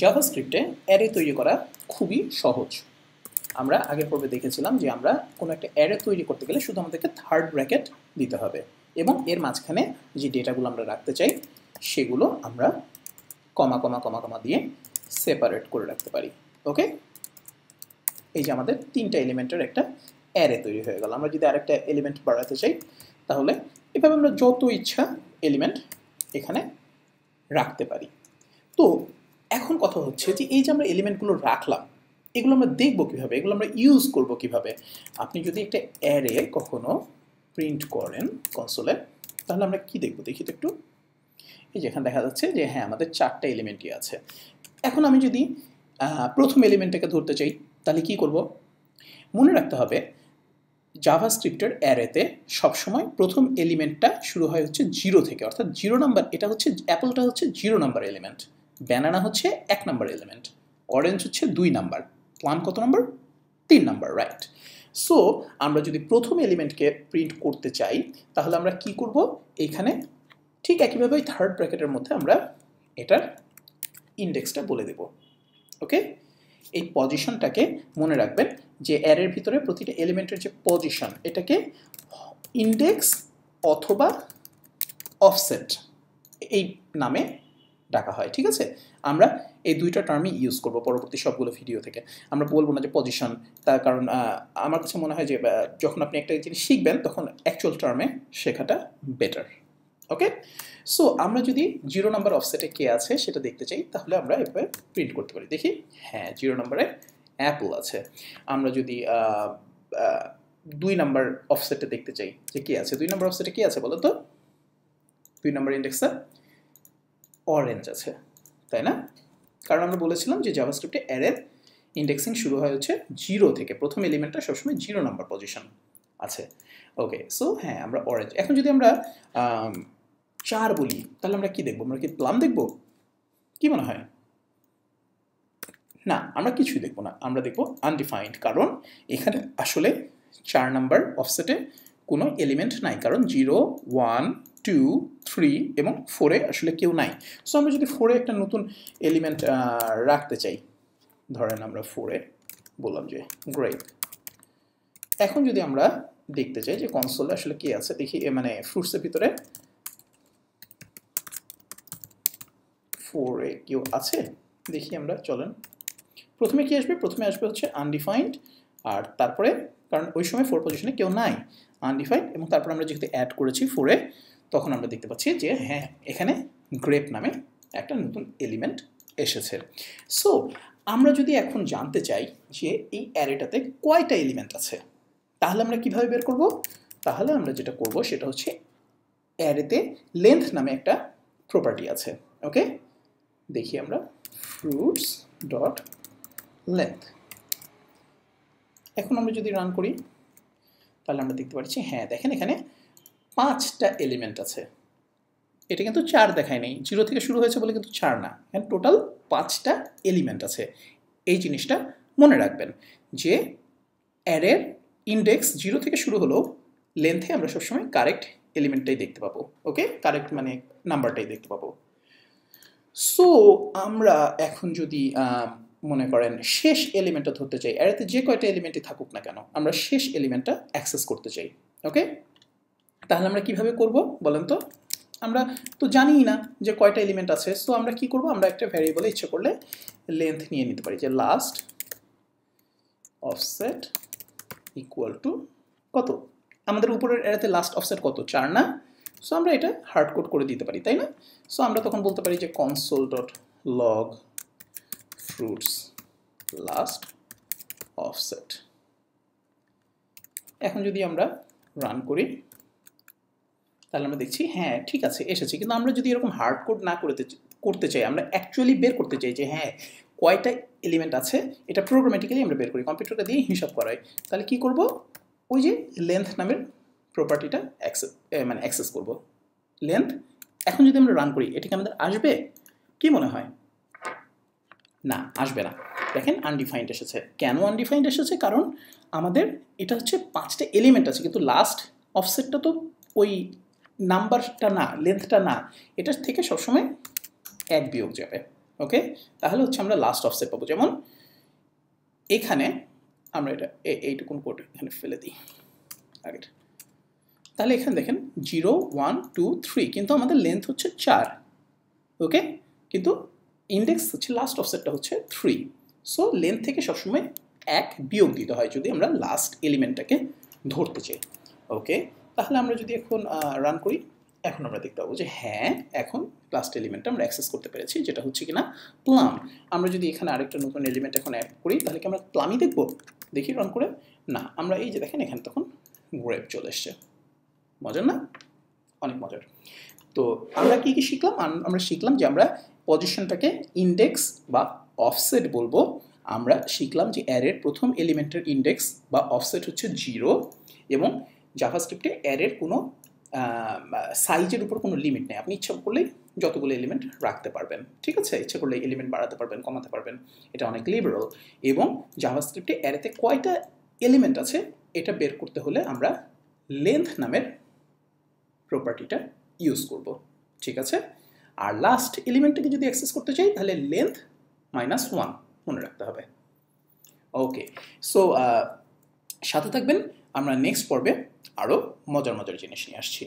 জাভাস্ক্রিপ্টে array তৈরি করা খুবই সহজ আমরা আগের পর্বে দেখেছিলাম যে আমরা কোনো একটা অ্যারে তৈরি করতে গেলে শুধু আমাদেরকে থার্ড ব্র্যাকেট দিতে হবে এবং এর মাঝখানে যে ডেটাগুলো আমরা রাখতে চাই সেগুলো আমরা কমা কমা কমা কমা দিয়ে সেপারেট করে রাখতে পারি ওকে এই যে আমাদের তিনটা এলিমেন্টের একটা অ্যারে তৈরি হয়ে গেল আমরা যদি আরেকটা এলিমেন্ট বাড়াতে চাই তাহলে এভাবে আমরা যত ইচ্ছা এলিমেন্ট এখানে রাখতে পারি তো এখন কথা হচ্ছে যে এই যে আমরা এলিমেন্টগুলো রাখলাম এগুলো আমরা দেখবো কীভাবে এগুলো আমরা ইউজ করব কিভাবে আপনি যদি একটা অ্যারে কখনো প্রিন্ট করেন কনসোলে তাহলে আমরা কি দেখব দেখি তো একটু এই যে এখানে দেখা যাচ্ছে যে হ্যাঁ আমাদের চারটা এলিমেন্টই আছে এখন আমি যদি প্রথম এলিমেন্টটাকে ধরতে চাই তাহলে কি করব মনে রাখতে হবে জাভা স্ক্রিপ্টের অ্যারেতে সবসময় প্রথম এলিমেন্টটা শুরু হয় হচ্ছে জিরো থেকে অর্থাৎ জিরো নাম্বার এটা হচ্ছে অ্যাপলটা হচ্ছে জিরো নাম্বার এলিমেন্ট ব্যানানা হচ্ছে এক নাম্বার এলিমেন্ট অরেঞ্জ হচ্ছে দুই নাম্বার প্লাম কত নাম্বার তিন নাম্বার রাইট সো আমরা যদি প্রথম এলিমেন্টকে প্রিন্ট করতে চাই তাহলে আমরা কি করব এখানে ঠিক একইভাবে ওই থার্ড ব্র্যাকেটের মধ্যে আমরা এটার ইন্ডেক্সটা বলে দেব ওকে এই পজিশনটাকে মনে রাখবেন যে অ্যারের ভিতরে প্রতিটা এলিমেন্টের যে পজিশন এটাকে ইন্ডেক্স অথবা অফসেট এই নামে ডাকা হয় ঠিক আছে আমরা এই দুইটা টার্মই ইউজ করব পরবর্তী সবগুলো ভিডিও থেকে আমরা বলবো না যে পজিশন তার কারণ আমার কাছে মনে হয় যে যখন আপনি একটা জিনিস শিখবেন তখন অ্যাকচুয়াল টার্মে শেখাটা বেটার ওকে সো আমরা যদি জিরো নাম্বার অফসেটে কে আছে সেটা দেখতে চাই তাহলে আমরা এভাবে প্রিন্ট করতে পারি দেখি হ্যাঁ জিরো নাম্বারে অ্যাপল আছে আমরা যদি দুই নাম্বার অফসেটে দেখতে চাই যে কে আছে দুই নাম্বার অফসেটে কে আছে বলো তো দুই নাম্বার ইন্ডেক্সটা অরেঞ্জ আছে তাই না কারণ আমরা বলেছিলাম যে জাভাস্ক্রিপ্টে অ্যারের ইন্ডেক্সিং শুরু হয় হচ্ছে জিরো থেকে প্রথম এলিমেন্টটা সবসময় জিরো নাম্বার পজিশন আছে ওকে সো হ্যাঁ আমরা অরেঞ্জ এখন যদি আমরা চার বলি তাহলে আমরা কি দেখবো আমরা কি প্লাম দেখবো কি মনে হয় না আমরা কিছুই দেখবো না আমরা দেখবো আনডিফাইন্ড কারণ এখানে আসলে চার নাম্বার অফসেটে কোনো এলিমেন্ট নাই কারণ জিরো ওয়ান টু থ্রি এবং ফোরে আসলে কেউ নাই সো আমরা যদি ফোরে একটা নতুন এলিমেন্ট রাখতে চাই ধরেন আমরা ফোরে বললাম যে গ্রেট এখন যদি আমরা দেখতে চাই যে কনসোলে আসলে কি আছে দেখি মানে ফ্রুটসের ভিতরে ফোরে কেউ আছে দেখি আমরা চলেন প্রথমে কি আসবে প্রথমে আসবে হচ্ছে আনডিফাইন্ড আর তারপরে কারণ ওই সময় ফোর পজিশনে কেউ নাই আনডিফাইন্ড এবং তারপর আমরা যেহেতু অ্যাড করেছি ফোরে তখন আমরা দেখতে পাচ্ছি যে হ্যাঁ এখানে গ্রেপ নামে একটা নতুন এলিমেন্ট এসেছে সো আমরা যদি এখন জানতে চাই যে এই অ্যারেটাতে কয়টা এলিমেন্ট আছে তাহলে আমরা কিভাবে বের করব তাহলে আমরা যেটা করব সেটা হচ্ছে অ্যারেতে লেন্থ নামে একটা প্রপার্টি আছে ওকে দেখি আমরা ফ্রুটস ডট লেন্থ এখন আমরা যদি রান করি তাহলে আমরা দেখতে পাচ্ছি হ্যাঁ দেখেন এখানে পাঁচটা এলিমেন্ট আছে এটা কিন্তু চার দেখায় নেই জিরো থেকে শুরু হয়েছে বলে কিন্তু চার না হ্যাঁ টোটাল পাঁচটা এলিমেন্ট আছে এই জিনিসটা মনে রাখবেন যে অ্যারের ইন্ডেক্স জিরো থেকে শুরু হলেও লেন্থে আমরা সবসময় কারেক্ট এলিমেন্টটাই দেখতে পাবো ওকে কারেক্ট মানে নাম্বারটাই দেখতে পাবো সো আমরা এখন যদি মনে করেন শেষ এলিমেন্টটা ধরতে চাই অ্যারেতে যে কয়টা এলিমেন্টই থাকুক না কেন আমরা শেষ এলিমেন্টটা অ্যাক্সেস করতে চাই ওকে তাহলে আমরা কিভাবে করব বলেন তো আমরা তো জানিই না যে কয়টা এলিমেন্ট আছে তো আমরা কি করব আমরা একটা ভ্যারিয়েবলে ইচ্ছে করলে লেন্থ নিয়ে নিতে পারি যে লাস্ট অফসেট ইকুয়াল টু কত আমাদের উপরের এরাতে লাস্ট অফসেট কত চার না সো আমরা এটা হার্ড কোড করে দিতে পারি তাই না সো আমরা তখন বলতে পারি যে console dot log fruits last offset এখন যদি আমরা রান করি তাহলে আমরা দেখছি হ্যাঁ ঠিক আছে এসেছে কিন্তু আমরা যদি এরকম হার্ড কোড না করতে করতে চাই আমরা অ্যাকচুয়ালি বের করতে চাই যে হ্যাঁ কয়টা এলিমেন্ট আছে এটা প্রোগ্রামেটিক্যালি আমরা বের করি কম্পিউটারটা দিয়ে হিসাব করাই তাহলে কি করব ওই যে লেন্থ নামের প্রপার্টিটা অ্যাক্সেস মানে অ্যাক্সেস করব লেন্থ এখন যদি আমরা রান করি এটা কি আমাদের আসবে কি মনে হয় না আসবে না দেখেন আনডিফাইন্ড এসেছে কেন আনডিফাইন্ড এসেছে কারণ আমাদের এটা হচ্ছে পাঁচটা এলিমেন্ট আছে কিন্তু লাস্ট অফসেটটা তো ওই নাম্বারটা না লেন্থটা না এটার থেকে সবসময় এক বিয়োগ যাবে ওকে তাহলে হচ্ছে আমরা লাস্ট অফসেট পাবো যেমন এখানে আমরা এটা এইটুকুন কোড এখানে ফেলে দিই আগের তাহলে এখানে দেখেন জিরো ওয়ান টু থ্রি কিন্তু আমাদের লেন্থ হচ্ছে চার ওকে কিন্তু ইন্ডেক্স হচ্ছে লাস্ট অফসেটটা হচ্ছে থ্রি সো লেন্থ থেকে সবসময় এক বিয়োগ দিতে হয় যদি আমরা লাস্ট এলিমেন্টটাকে ধরতে চাই ওকে তাহলে আমরা যদি এখন রান করি এখন আমরা দেখতে পাবো যে হ্যাঁ এখন লাস্ট এলিমেন্টটা আমরা অ্যাক্সেস করতে পেরেছি যেটা হচ্ছে কিনা প্লাম আমরা যদি এখানে আরেকটা নতুন এলিমেন্ট এখন অ্যাড করি তাহলে কি আমরা প্লামই দেখব দেখি রান করে না আমরা এই যে দেখেন এখানে তখন গ্রেপ চলে এসছে মজার না অনেক মজার তো আমরা কি কি শিখলাম আমরা শিখলাম যে আমরা পজিশনটাকে ইন্ডেক্স বা অফসেট বলবো আমরা শিখলাম যে অ্যারের প্রথম এলিমেন্টের ইন্ডেক্স বা অফসেট হচ্ছে জিরো এবং জাভাস্ক্রিপ্টে অ্যারের কোনো সাইজের উপর কোনো লিমিট নেই আপনি ইচ্ছা করলেই যতগুলো এলিমেন্ট রাখতে পারবেন ঠিক আছে ইচ্ছা করলে এলিমেন্ট বাড়াতে পারবেন কমাতে পারবেন এটা অনেক লিবারাল এবং জাভাস্ক্রিপ্টে অ্যারেতে কয়টা এলিমেন্ট আছে এটা বের করতে হলে আমরা লেন্থ নামের প্রপার্টিটা ইউজ করব ঠিক আছে আর লাস্ট এলিমেন্টটাকে যদি অ্যাক্সেস করতে চাই তাহলে লেন্থ মাইনাস ওয়ান মনে রাখতে হবে ওকে সো সাথে থাকবেন আমরা নেক্সট পর্বে আরও মজার মজার জিনিস নিয়ে আসছি